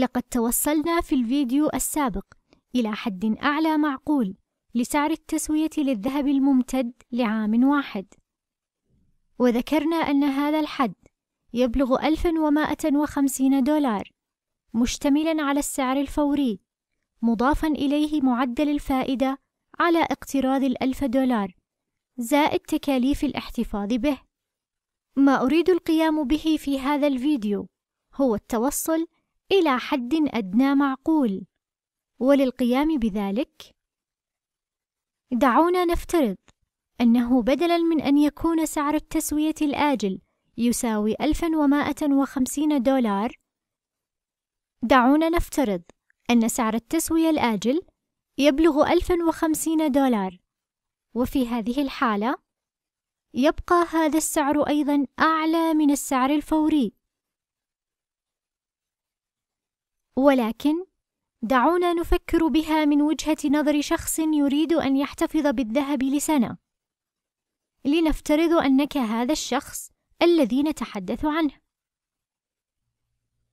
لقد توصلنا في الفيديو السابق إلى حد أعلى معقول لسعر التسوية للذهب الممتد لعام واحد وذكرنا أن هذا الحد يبلغ 1150 دولار مشتملا على السعر الفوري مضافا إليه معدل الفائدة على اقتراض الألف دولار زائد تكاليف الاحتفاظ به ما أريد القيام به في هذا الفيديو هو التوصل إلى حد أدنى معقول وللقيام بذلك دعونا نفترض أنه بدلا من أن يكون سعر التسوية الآجل يساوي 1150 دولار دعونا نفترض أن سعر التسوية الآجل يبلغ 1050 دولار وفي هذه الحالة يبقى هذا السعر أيضا أعلى من السعر الفوري ولكن دعونا نفكر بها من وجهة نظر شخص يريد أن يحتفظ بالذهب لسنة. لنفترض أنك هذا الشخص الذي نتحدث عنه.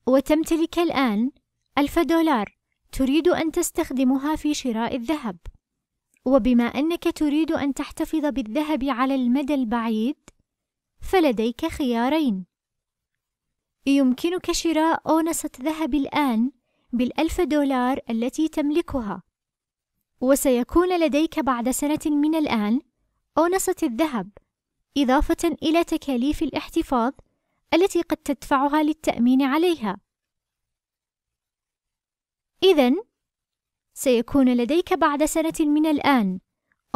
وتمتلك الآن ألف دولار تريد أن تستخدمها في شراء الذهب. وبما أنك تريد أن تحتفظ بالذهب على المدى البعيد، فلديك خيارين. يمكنك شراء أونصة ذهب الآن بالألف دولار التي تملكها وسيكون لديك بعد سنة من الآن أونصة الذهب إضافة إلى تكاليف الاحتفاظ التي قد تدفعها للتأمين عليها إذا سيكون لديك بعد سنة من الآن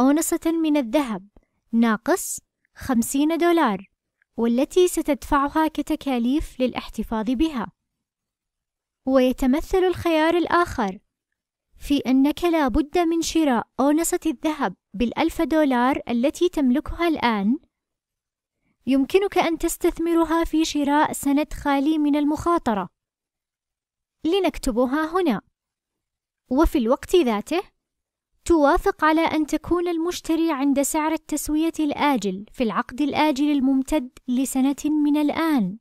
أونصة من الذهب ناقص خمسين دولار والتي ستدفعها كتكاليف للاحتفاظ بها ويتمثل الخيار الآخر في أنك لا بد من شراء أونصة الذهب بالألف دولار التي تملكها الآن يمكنك أن تستثمرها في شراء سند خالي من المخاطرة لنكتبها هنا وفي الوقت ذاته توافق على أن تكون المشتري عند سعر التسوية الآجل في العقد الآجل الممتد لسنة من الآن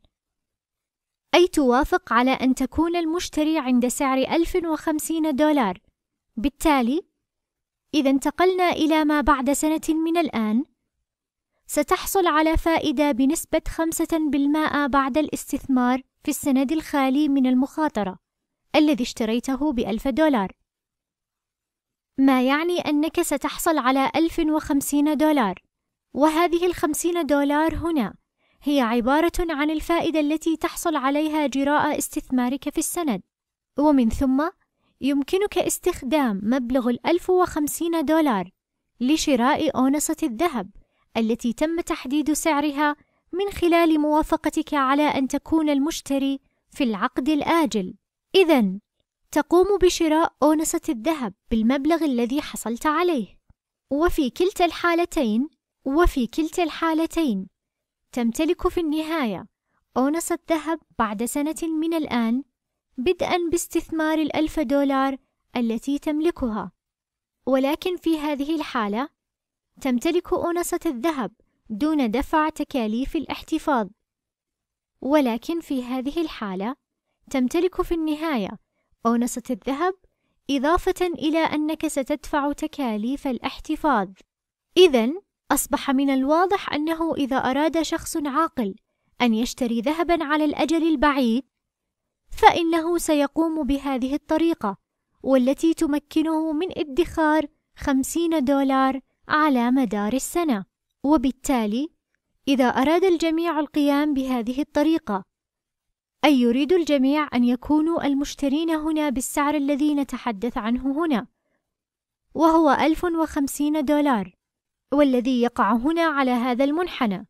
أي توافق على أن تكون المشتري عند سعر 1050 دولار بالتالي إذا انتقلنا إلى ما بعد سنة من الآن ستحصل على فائدة بنسبة 5% بعد الاستثمار في السند الخالي من المخاطرة الذي اشتريته بألف دولار ما يعني أنك ستحصل على 1050 دولار وهذه الخمسين دولار هنا هي عبارة عن الفائدة التي تحصل عليها جراء استثمارك في السند ومن ثم يمكنك استخدام مبلغ الألف وخمسين دولار لشراء أونصة الذهب التي تم تحديد سعرها من خلال موافقتك على أن تكون المشتري في العقد الآجل إذا تقوم بشراء أونصة الذهب بالمبلغ الذي حصلت عليه وفي كلتا الحالتين وفي كلتا الحالتين تمتلك في النهاية أونصة ذهب بعد سنة من الآن بدءا باستثمار الألف دولار التي تملكها ولكن في هذه الحالة تمتلك أونصة الذهب دون دفع تكاليف الاحتفاظ ولكن في هذه الحالة تمتلك في النهاية أونصة الذهب إضافة إلى أنك ستدفع تكاليف الاحتفاظ إذا أصبح من الواضح أنه إذا أراد شخص عاقل أن يشتري ذهبا على الأجل البعيد فإنه سيقوم بهذه الطريقة والتي تمكنه من ادخار 50 دولار على مدار السنة وبالتالي إذا أراد الجميع القيام بهذه الطريقة أي يريد الجميع أن يكونوا المشترين هنا بالسعر الذي نتحدث عنه هنا وهو 1050 دولار والذي يقع هنا على هذا المنحنى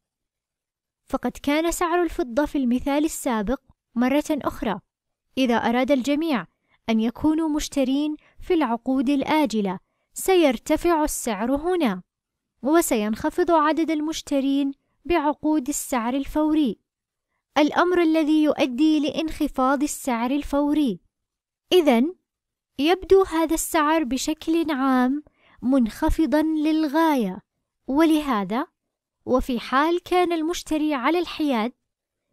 فقد كان سعر الفضة في المثال السابق مرة أخرى إذا أراد الجميع أن يكونوا مشترين في العقود الآجلة سيرتفع السعر هنا وسينخفض عدد المشترين بعقود السعر الفوري الأمر الذي يؤدي لانخفاض السعر الفوري. إذا يبدو هذا السعر بشكل عام منخفضا للغاية ولهذا وفي حال كان المشتري على الحياد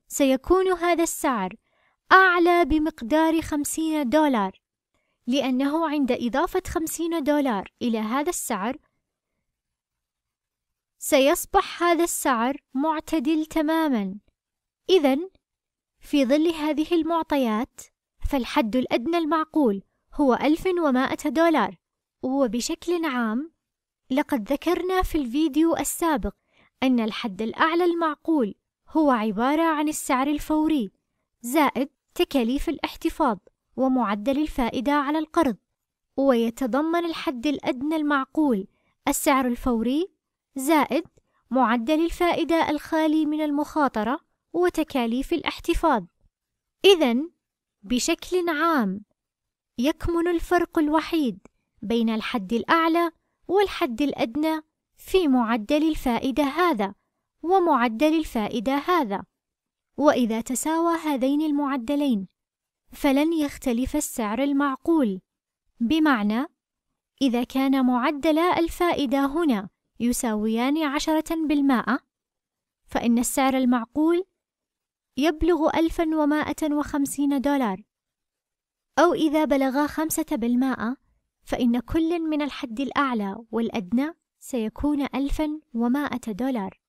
سيكون هذا السعر أعلى بمقدار 50 دولار لأنه عند إضافة 50 دولار إلى هذا السعر سيصبح هذا السعر معتدل تماما إذا في ظل هذه المعطيات فالحد الأدنى المعقول هو 1100 دولار وبشكل عام لقد ذكرنا في الفيديو السابق أن الحد الأعلى المعقول هو عبارة عن السعر الفوري زائد تكاليف الاحتفاظ ومعدل الفائدة على القرض ويتضمن الحد الأدنى المعقول السعر الفوري زائد معدل الفائدة الخالي من المخاطرة وتكاليف الاحتفاظ اذا بشكل عام يكمن الفرق الوحيد بين الحد الاعلى والحد الادنى في معدل الفائده هذا ومعدل الفائده هذا واذا تساوى هذين المعدلين فلن يختلف السعر المعقول بمعنى اذا كان معدلا الفائده هنا يساويان عشره بالمائه فان السعر المعقول يبلغ 1150 دولار أو إذا بلغا خمسة بالمائة فإن كل من الحد الأعلى والأدنى سيكون 1100 دولار